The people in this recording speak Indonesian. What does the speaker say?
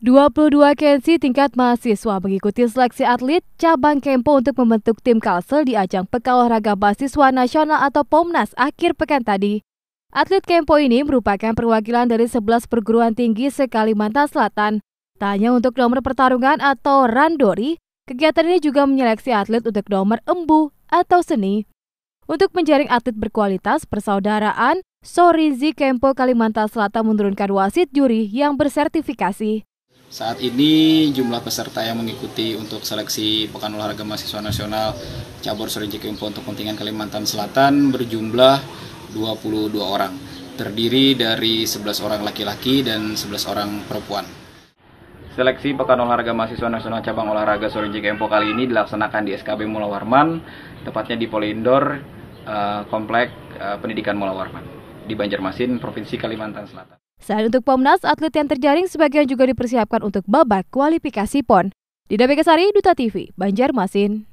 22 Kensi tingkat mahasiswa mengikuti seleksi atlet cabang Kempo untuk membentuk tim kalsel di ajang Pekan Olahraga Mahasiswa Nasional atau POMNAS akhir pekan tadi. Atlet Kempo ini merupakan perwakilan dari 11 perguruan tinggi se-Kalimantan Selatan. Tanya untuk nomor pertarungan atau randori, kegiatan ini juga menyeleksi atlet untuk nomor embu atau seni. Untuk menjaring atlet berkualitas persaudaraan, Sorizi Kempo Kalimantan Selatan menurunkan wasit juri yang bersertifikasi. Saat ini jumlah peserta yang mengikuti untuk seleksi Pekan Olahraga Mahasiswa Nasional Cabur Sorenjek Kempo untuk kontingen Kalimantan Selatan berjumlah 22 orang, terdiri dari 11 orang laki-laki dan 11 orang perempuan. Seleksi Pekan Olahraga Mahasiswa Nasional Cabang Olahraga Sorenjek Kempo kali ini dilaksanakan di SKB Mula Warman, tepatnya di Polindor, eh, Komplek eh, Pendidikan Mula Warman di Banjarmasin, Provinsi Kalimantan Selatan. Selain untuk Pomnas, atlet yang terjaring sebagian juga dipersiapkan untuk babak kualifikasi PON. Dida Bekasari, Duta TV, Banjarmasin.